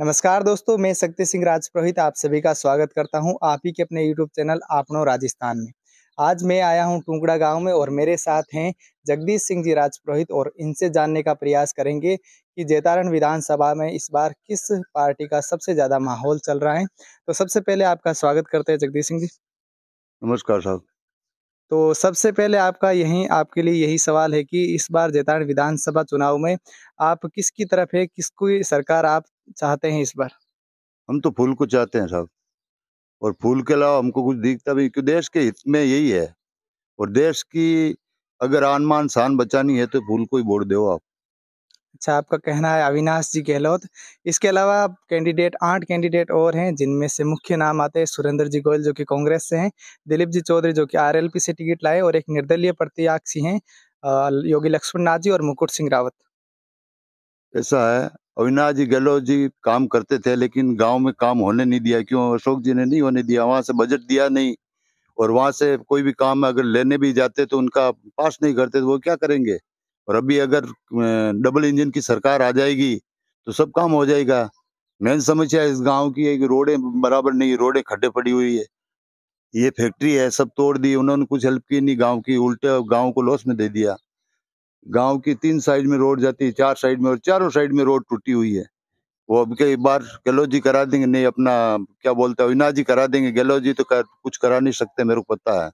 नमस्कार दोस्तों मैं शक्ति सिंह राजपुरोहित आप सभी का स्वागत करता हूं आप ही के अपने यूट्यूब चैनल आपनो राजस्थान में आज मैं आया हूं टुंगड़ा गांव में और मेरे साथ हैं जगदीश सिंह जी राजपुरोहित और इनसे जानने का प्रयास करेंगे कि जैतारण विधानसभा में इस बार किस पार्टी का सबसे ज़्यादा माहौल चल रहा है तो सबसे पहले आपका स्वागत करते हैं जगदीश सिंह जी नमस्कार साहब तो सबसे पहले आपका यही आपके लिए यही सवाल है कि इस बार जैताड़ विधानसभा चुनाव में आप किसकी तरफ है किसको सरकार आप चाहते हैं इस बार हम तो फूल को चाहते हैं साहब और फूल के अलावा हमको कुछ दिखता भी क्योंकि देश के हित में यही है और देश की अगर आन मान शान बचानी है तो फूल को ही वोट दो आप अच्छा आपका कहना है अविनाश जी गहलोत इसके अलावा कैंडिडेट आठ कैंडिडेट और हैं जिनमें से मुख्य नाम आते हैं सुरेंद्र जी गोयल जो कि कांग्रेस से हैं दिलीप जी चौधरी जो कि आरएलपी से टिकट लाए और एक निर्दलीय प्रत्याशी हैं योगी लक्ष्मण नाथ जी और मुकुट सिंह रावत ऐसा है अविनाश जी गहलोत जी काम करते थे लेकिन गाँव में काम होने नहीं दिया क्यों अशोक जी ने नहीं होने दिया वहाँ से बजट दिया नहीं और वहाँ से कोई भी काम अगर लेने भी जाते तो उनका पास नहीं करते तो वो क्या करेंगे और अभी अगर डबल इंजन की सरकार आ जाएगी तो सब काम हो जाएगा मेन समस्या इस गांव की है कि रोडें बराबर नहीं रोडे खड्डे पड़ी हुई है ये फैक्ट्री है सब तोड़ दी उन्होंने कुछ हेल्प की नहीं गांव की उल्टे गांव को लॉस में दे दिया गांव की तीन साइड में रोड जाती है चार साइड में और चारों साइड में रोड टूटी हुई है वो अब कई बार गहलोजी करा देंगे नहीं अपना क्या बोलते हो इनाजी करा देंगे गहलोजी तो कर, कुछ करा नहीं सकते मेरे को पता है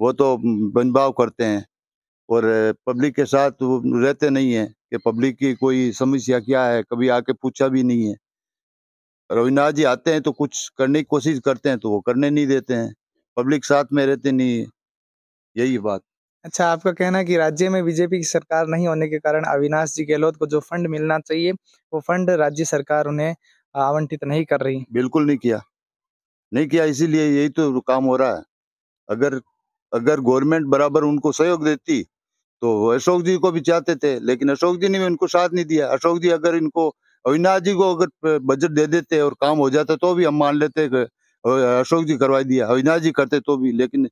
वो तो बनभाव करते हैं और पब्लिक के साथ वो रहते नहीं हैं कि पब्लिक की कोई समस्या क्या है कभी आके पूछा भी नहीं है रविन्द्रनाथ जी आते हैं तो कुछ करने की कोशिश करते हैं तो वो करने नहीं देते हैं पब्लिक साथ में रहते नहीं है यही बात अच्छा आपका कहना है कि राज्य में बीजेपी की सरकार नहीं होने के कारण अविनाश जी गहलोत को जो फंड मिलना चाहिए वो फंड राज्य सरकार उन्हें आवंटित नहीं कर रही बिल्कुल नहीं किया नहीं किया इसीलिए यही तो काम हो रहा है अगर अगर गवर्नमेंट बराबर उनको सहयोग देती तो अशोक जी को भी चाहते थे लेकिन अशोक जी ने भी उनको साथ नहीं दिया अशोक जी अगर इनको अविनाश जी को अगर बजट दे देते और काम हो जाता तो भी हम मान लेते अशोक जी करवा दिया अविनाश जी करते तो भी लेकिन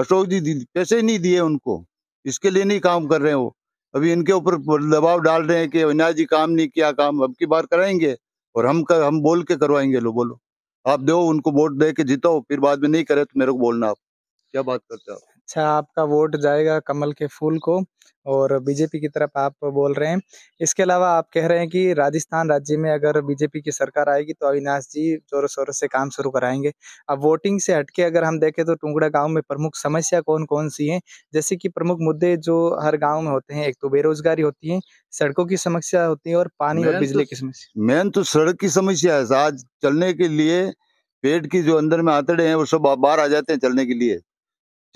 अशोक जी पैसे नहीं दिए उनको इसके लिए नहीं काम कर रहे हैं वो अभी इनके ऊपर दबाव डाल रहे हैं कि अविनाश जी काम नहीं किया काम अब की बार कराएंगे और हम कर, हम बोल के करवाएंगे लो बोलो आप दो उनको वोट दे के जिताओ फिर बाद में नहीं करे तो मेरे को बोलना आप क्या बात करते हो आप अच्छा आपका वोट जाएगा कमल के फूल को और बीजेपी की तरफ आप बोल रहे हैं इसके अलावा आप कह रहे हैं कि राजस्थान राज्य में अगर बीजेपी की सरकार आएगी तो अविनाश जी जोरों शोरों से काम शुरू कराएंगे अब वोटिंग से हटके अगर हम देखें तो टुंगड़ा गांव में प्रमुख समस्या कौन कौन सी है जैसे कि प्रमुख मुद्दे जो हर गाँव में होते हैं एक तो बेरोजगारी होती है सड़कों की समस्या होती है और पानी और तो बिजली की समस्या मेन तो सड़क की समस्या है आज चलने के लिए पेट की जो अंदर में आंतड़े हैं वो सब बाहर आ जाते हैं चलने के लिए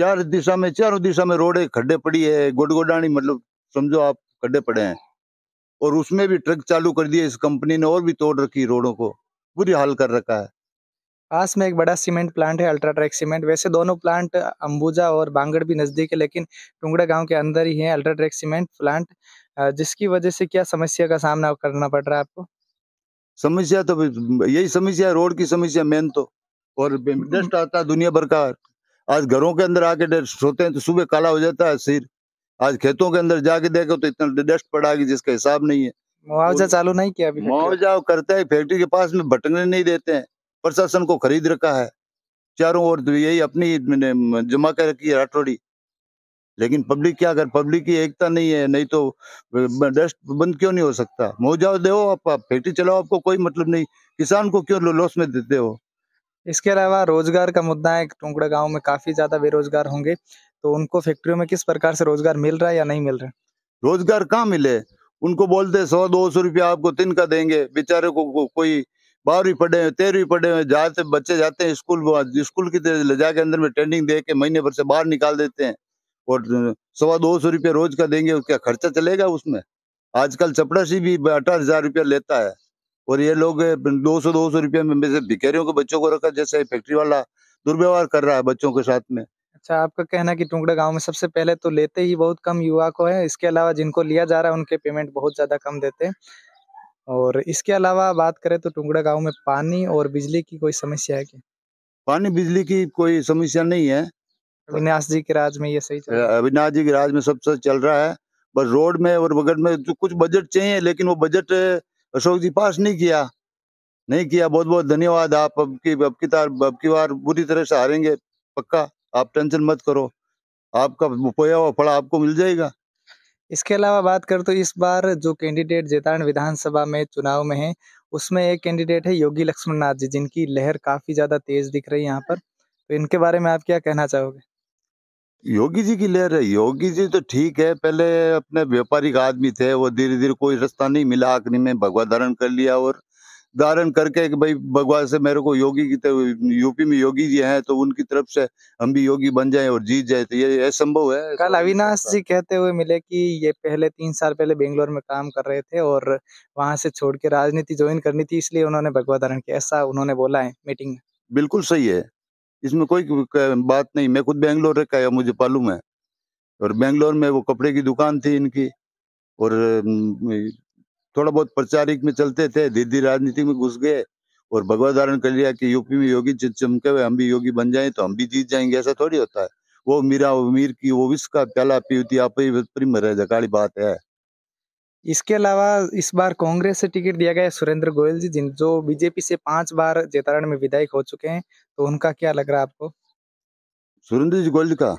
चार दिशा में चारों दिशा में रोडे खड्डे पड़ी है गोडगोडानी मतलब समझो आप खड्डे पड़े हैं और उसमें भी ट्रक चालू कर दिए इस कंपनी ने और भी तोड़ रखी रोडों को बुरी हाल कर रखा है पास में एक बड़ा सीमेंट प्लांट है अल्ट्राट्रैक सीमेंट वैसे दोनों प्लांट अंबुजा और बांगड़ भी नजदीक है लेकिन टुंगड़ा गांव के अंदर ही है अल्ट्राट्रैक सीमेंट प्लांट जिसकी वजह से क्या समस्या का सामना करना पड़ रहा है आपको समस्या तो यही समस्या रोड की समस्या मेन तो और हम्म। डस्ट आता दुनिया भर का आज घरों के अंदर आके सोते हैं तो सुबह काला हो जाता है सिर आज खेतों के अंदर जाके देखो तो इतना डस्ट पड़ा जिसका हिसाब नहीं है मुआवजा चालू नहीं किया मुआवजा करते हैं फैक्ट्री के पास में भटकने नहीं देते हैं प्रशासन को खरीद रखा है चारों ओर तो यही अपनी जमा कर रखी है राठौड़ी लेकिन पब्लिक क्या कर पब्लिक की एकता नहीं है नहीं तो डस्ट बंद क्यों नहीं हो सकता मुआवजा दो आप फैक्ट्री चलाओ आपको कोई मतलब नहीं किसान को क्यों लॉस में देते हो इसके अलावा रोजगार का मुद्दा है टोंगड़ा गाँव में काफी ज्यादा बेरोजगार होंगे तो उनको फैक्ट्रियों में किस प्रकार से रोजगार मिल रहा है या नहीं मिल रहा रोजगार कहाँ मिले उनको बोलते सौ दो सौ रुपया आपको तीन का देंगे बेचारे को, को कोई बारहवीं पढ़े हुए तेरहवीं पढ़े हुए जाते बच्चे जाते हैं स्कूल स्कूल की ले जाके अंदर में ट्रेनिंग दे के महीने भर से बाहर निकाल देते हैं और सवा दो सौ रुपया रोज का देंगे उसका खर्चा चलेगा उसमें आजकल चपड़ासी भी अठारह हजार रुपया लेता है और ये लोग दो सौ दो सौ रुपये में भिखेरियों के बच्चों को रखा जैसे फैक्ट्री वाला दुर्व्यवहार कर रहा है बच्चों के साथ में अच्छा आपका कहना कि टुंगड़ा गांव में सबसे पहले तो लेते ही बहुत कम युवा को है इसके अलावा जिनको लिया जा रहा है उनके पेमेंट बहुत ज़्यादा कम देते हैं और इसके अलावा बात करें तो टुंगड़ा गांव में पानी और बिजली की कोई समस्या है क्या पानी बिजली की कोई समस्या नहीं है अविनाश जी के राज में ये सही चल रहा है अविनाश जी के राज में सबसे चल रहा है बस रोड में और बगट में जो तो कुछ बजट चाहिए लेकिन वो बजट अशोक जी पास नहीं किया नहीं किया बहुत बहुत धन्यवाद आप अब की अब की तार अब की बार बुरी तरह से हारेंगे पक्का आप टेंशन मत करो आपका पोया हुआ फड़ा आपको मिल जाएगा इसके अलावा बात कर तो इस बार जो कैंडिडेट जेतारण विधानसभा में चुनाव में है उसमें एक कैंडिडेट है योगी लक्ष्मण नाथ जी जिनकी लहर काफी ज्यादा तेज दिख रही है यहाँ पर तो इनके बारे में आप क्या कहना चाहोगे योगी जी की लहर है योगी जी तो ठीक है पहले अपने व्यापारिक आदमी थे वो धीरे धीरे कोई रास्ता नहीं मिला आखिरी में भगवा धारण कर लिया और धारण करके कि भाई भगवान से मेरे को योगी की तरफ तो यूपी में योगी जी हैं तो उनकी तरफ से हम भी योगी बन जाए और जीत जाए तो ये असंभव है कल अविनाश जी कहते हुए मिले कि ये पहले तीन साल पहले बेंगलोर में काम कर रहे थे और वहां से छोड़ के राजनीति ज्वाइन करनी थी इसलिए उन्होंने भगवा धारण किया ऐसा उन्होंने बोला है मीटिंग में बिल्कुल सही है इसमें कोई बात नहीं मैं खुद बेंगलोर रखा है मुझे मालूम है और बेंगलोर में वो कपड़े की दुकान थी इनकी और थोड़ा बहुत प्रचारिक में चलते थे धीरे धीरे राजनीति में घुस गए और भगवत धारण कर लिया कि यूपी में योगी चमके हुए हम भी योगी बन जाए तो हम भी जीत जाएंगे ऐसा थोड़ी होता है वो मीरा मीर की वो विश्व का प्याला पीती आप ही काली बात है इसके अलावा इस बार कांग्रेस से टिकट दिया गया सुरेंद्र गोयल जी जिन जो बीजेपी से पांच बार जेतारण में विधायक हो चुके हैं तो उनका क्या लग रहा है आपको सुरेंद्र जी गोयल का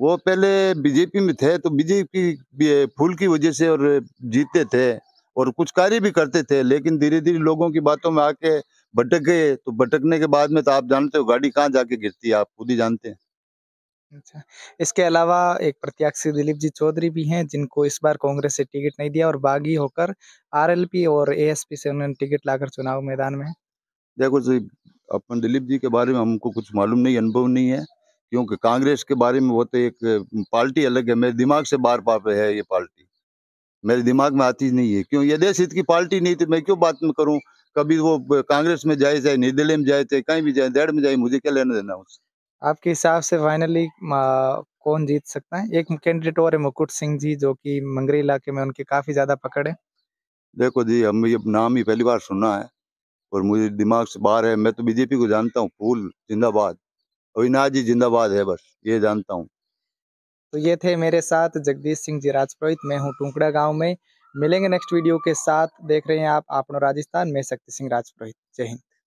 वो पहले बीजेपी में थे तो बीजेपी फूल की वजह से और जीते थे और कुछ कार्य भी करते थे लेकिन धीरे धीरे लोगों की बातों में आके भटक गए तो भटकने के बाद में तो आप जानते हो गाड़ी कहाँ जाके गिरती है आप खुद ही जानते हैं अच्छा। इसके अलावा एक प्रत्याशी दिलीप जी चौधरी भी हैं जिनको इस बार कांग्रेस से टिकट नहीं दिया और बागी होकर आरएलपी और एएसपी से उन्होंने टिकट लाकर चुनाव मैदान में देखो जी अपन दिलीप जी के बारे में हमको कुछ मालूम नहीं अनुभव नहीं है क्योंकि कांग्रेस के बारे में वो तो एक पार्टी अलग है मेरे दिमाग से बार पाप है ये पार्टी मेरे दिमाग में आती नहीं है क्यों ये देश हित की पार्टी नहीं थी तो मैं क्यों बात करूँ कभी वो कांग्रेस में जाए चाहे दिल्ली में जाए चाहे कहीं भी जाए दैड में जाए मुझे क्या लेना देना उससे आपके हिसाब से फाइनली कौन जीत सकता है एक कैंडिडेट और है मुकुट सिंह जी जो कि मंगरी इलाके में उनकी काफी ज्यादा पकड़ है देखो जी हम ये नाम ही पहली बार सुना है और मुझे दिमाग से बाहर है मैं तो बीजेपी को जानता हूँ फूल जिंदाबाद अविनाश जी जिंदाबाद है बस ये जानता हूँ तो ये थे मेरे साथ जगदीश सिंह जी राजपुरोहित मैं हूँ टुकड़ा गाँव में मिलेंगे नेक्स्ट वीडियो के साथ देख रहे हैं आप अपनो राजस्थान में शक्ति सिंह राजपुरोहित जय हिंद